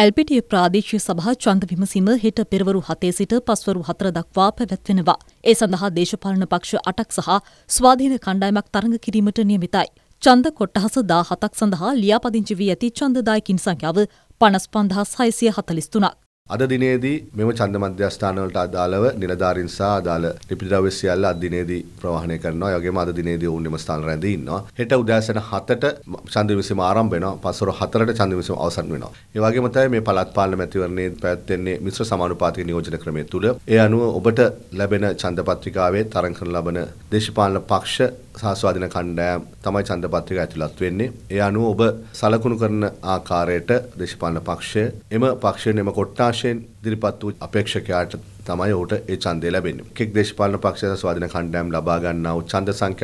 ඇල්පිටිය ප්‍රාදේශය සභහා චන්ද විමසීම හිට පෙරවරු හතේ සිට පස්වරු හතර දක්වා පැවැත්වෙනවා. ඒ සඳහා දේශපාලන පක්ෂ අටක් සහ ස්වාධීන කණ්ඩායමක් තරඟ කිරීමට නියමිතයි. චන්ද කොට්ටහස දා හතක් සඳහා ලියාපදිංචි වී ඇති චන්දදායකින් සංඛ්‍යාව පනස් පන්දහස් හයිසිය හතලිස්තුනක්. අද දිනේදී මෙම ඡන්ද මධ්‍යස්ථානවලට අදාළව නිලධාරීන් සහ අදාළ ලිපිද්‍රව්‍ය සියල්ල අද දිනේදී ප්‍රවාහනය කරනවා. ඒ වගේම අද දිනේදී ඔවුන් ස්ථාන රැඳී ඉන්නවා. හෙට උදෑසන 7ට ඡන්ද විසීම ආරම්භ වෙනවා. පස්වර 4ට ඡන්ද විසීම අවසන් වෙනවා. ඒ වගේම තමයි මේ පළාත් පාලන මැතිවරණයේ පැවැත්වෙන්නේ මිශ්‍ර සමානුපාතික නියෝජන ක්‍රමය තුල. ඒ අනුව ඔබට ලැබෙන ඡන්ද පත්‍රිකාවේ තරඟ කරන ලබන දේශපාලන පක්ෂ සහ ස්වාධීන කණ්ඩායම් තමයි ඡන්ද පත්‍රිකාව ඇතුළත් වෙන්නේ. ඒ අනුව ඔබ සලකුණු කරන ආකාරයට දේශපාලන පක්ෂය එම පක්ෂයෙන් එම කොට්ටාශ වශයෙන් දිරිපත් වූ අපේක්ෂකයාට තමයි ඔහුට ඒ ඡන්දය ලැබෙන්නේ. කෙක් දේශපාලන පක්ෂයට ස්වාධීන කණ්ඩායම් ලබා ගන්නා වූ ඡන්ද සංඛ්‍යා